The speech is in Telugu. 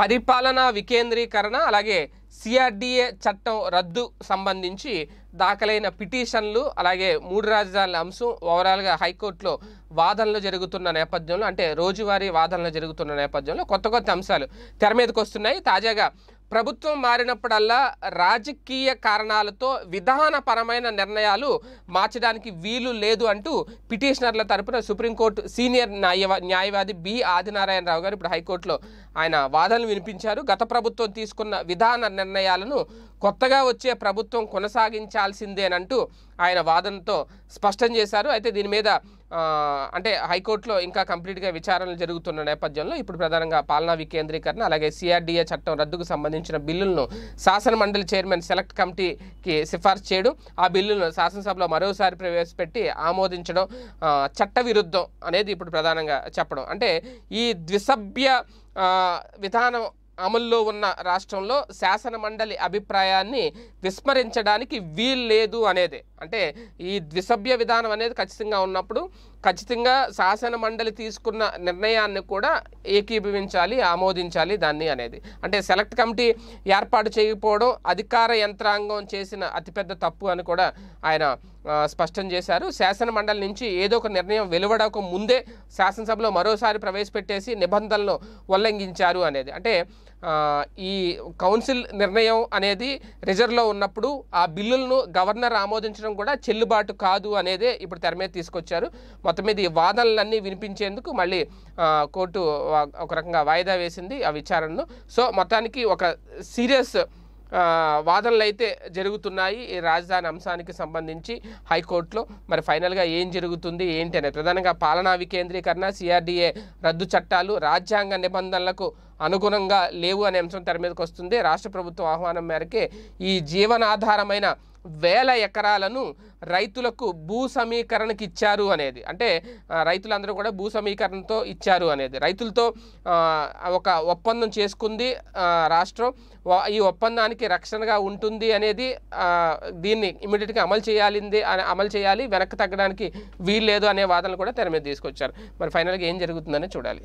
పరిపాలనా వికేంద్రీకరణ అలాగే సిఆర్డిఏ చట్టం రద్దు సంబంధించి దాఖలైన పిటిషన్లు అలాగే మూడు రాజధానుల అంశం ఓవరాల్గా హైకోర్టులో వాదనలు జరుగుతున్న నేపథ్యంలో అంటే రోజువారీ వాదనలు జరుగుతున్న నేపథ్యంలో కొత్త కొత్త అంశాలు తెర మీదకి వస్తున్నాయి తాజాగా ప్రభుత్వం మారినప్పుడల్లా రాజకీయ కారణాలతో విధానపరమైన నిర్ణయాలు మార్చడానికి వీలు లేదు అంటూ పిటిషనర్ల తరపున సుప్రీంకోర్టు సీనియర్ న్యాయవా న్యాయవాది బి ఆదినారాయణరావు గారు ఇప్పుడు హైకోర్టులో ఆయన వాదనలు వినిపించారు గత ప్రభుత్వం తీసుకున్న విధాన నిర్ణయాలను కొత్తగా వచ్చే ప్రభుత్వం కొనసాగించాల్సిందేనంటూ ఆయన వాదనతో స్పష్టం చేశారు అయితే దీని మీద అంటే హైకోర్టులో ఇంకా కంప్లీట్గా విచారణలు జరుగుతున్న నేపథ్యంలో ఇప్పుడు ప్రధానంగా పాలనా వికేంద్రీకరణ అలాగే సిఆర్డీఏ చట్టం రద్దుకు సంబంధించిన బిల్లులను శాసనమండలి చైర్మన్ సెలెక్ట్ కమిటీకి సిఫార్సు చేయడం ఆ బిల్లును శాసనసభలో మరోసారి ప్రవేశపెట్టి ఆమోదించడం చట్టవిరుద్ధం అనేది ఇప్పుడు ప్రధానంగా చెప్పడం అంటే ఈ ద్విసభ్య విధానం అమల్లో ఉన్న రాష్ట్రంలో శాసనమండలి అభిప్రాయాన్ని విస్మరించడానికి వీల్లేదు అనేది అంటే ఈ ద్విసభ్య విధానం అనేది ఖచ్చితంగా ఉన్నప్పుడు ఖచ్చితంగా శాసన మండలి తీసుకున్న నిర్ణయాన్ని కూడా ఏకీభవించాలి ఆమోదించాలి దాన్ని అనేది అంటే సెలెక్ట్ కమిటీ ఏర్పాటు చేయకపోవడం అధికార యంత్రాంగం చేసిన అతిపెద్ద తప్పు అని కూడా ఆయన స్పష్టం చేశారు శాసన మండలి నుంచి ఏదో ఒక నిర్ణయం వెలువడక ముందే శాసనసభలో మరోసారి ప్రవేశపెట్టేసి నిబంధనలు ఉల్లంఘించారు అనేది అంటే ఈ కౌన్సిల్ నిర్ణయం అనేది రిజర్వ్లో ఉన్నప్పుడు ఆ బిల్లులను గవర్నర్ ఆమోదించడం కూడా చెల్లుబాటు కాదు అనేదే ఇప్పుడు తెర మీద తీసుకొచ్చారు మొత్తం మీద ఈ వాదనలన్నీ వినిపించేందుకు మళ్ళీ కోర్టు ఒక రకంగా వాయిదా వేసింది ఆ విచారణను సో మొత్తానికి ఒక సీరియస్ వాదనలు అయితే జరుగుతున్నాయి ఈ రాజధాని అంశానికి సంబంధించి హైకోర్టులో మరి ఫైనల్గా ఏం జరుగుతుంది ఏంటి అనేది ప్రధానంగా పాలనా వికేంద్రీకరణ సిఆర్డీఏ రద్దు చట్టాలు రాజ్యాంగ నిబంధనలకు అనుగుణంగా లేవు అనే అంశం తెర మీదకి వస్తుంది రాష్ట్ర ప్రభుత్వం ఆహ్వానం మేరకే ఈ జీవనాధారమైన వేల ఎకరాలను రైతులకు భూ సమీకరణకి ఇచ్చారు అనేది అంటే రైతులందరూ కూడా భూ సమీకరణతో ఇచ్చారు అనేది రైతులతో ఒక ఒప్పందం చేసుకుంది రాష్ట్రం ఈ ఒప్పందానికి రక్షణగా ఉంటుంది అనేది దీన్ని ఇమీడియట్గా అమలు చేయాలింది అమలు చేయాలి వెనక్కి తగ్గడానికి వీల్లేదు అనే వాదనలు కూడా తెర మీద తీసుకొచ్చారు మరి ఫైనల్గా ఏం జరుగుతుందని చూడాలి